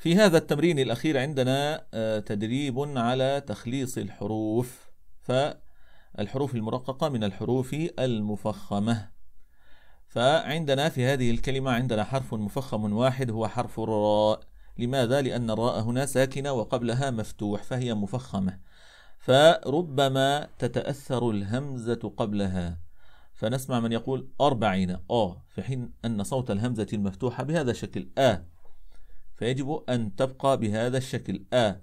في هذا التمرين الأخير عندنا آه، تدريب على تخليص الحروف فالحروف المرققة من الحروف المفخمة فعندنا في هذه الكلمة عندنا حرف مفخم واحد هو حرف الراء لماذا؟ لأن الراء هنا ساكنة وقبلها مفتوح فهي مفخمة فربما تتأثر الهمزة قبلها فنسمع من يقول أربعين أو آه، في حين أن صوت الهمزة المفتوحة بهذا الشكل آ آه فيجب أن تبقى بهذا الشكل أ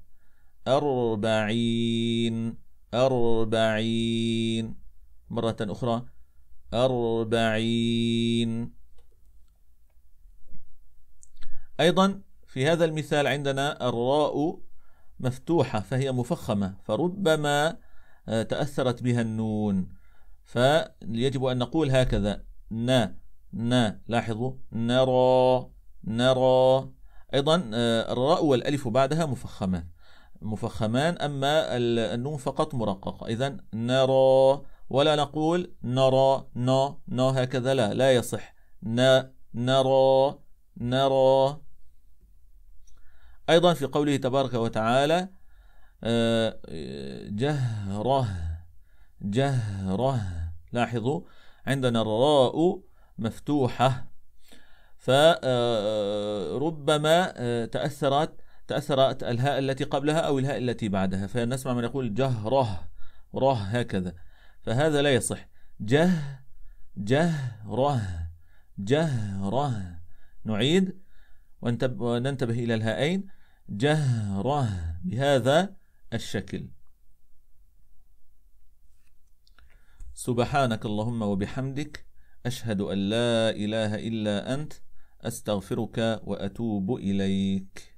أربعين أربعين مرة أخرى أربعين أيضا في هذا المثال عندنا الراء مفتوحة فهي مفخمة فربما آه، تأثرت بها النون فيجب أن نقول هكذا ن ن لاحظوا نرى نرى أيضا آه، الراء والألف بعدها مفخمان مفخمان أما النون فقط مرققة إذا نرى ولا نقول نرى نا نا هكذا لا لا يصح ن نرى نرى أيضا في قوله تبارك وتعالى آه، جهره جهره لاحظوا عندنا الراء مفتوحة فربما آه، تأثرت تأثرت الهاء التي قبلها أو الهاء التي بعدها فنسمع من يقول جهره ره هكذا فهذا لا يصح جه جهره جهره نعيد وننتبه إلى الهائين جهره بهذا الشكل سبحانك اللهم وبحمدك أشهد أن لا إله إلا أنت أستغفرك وأتوب إليك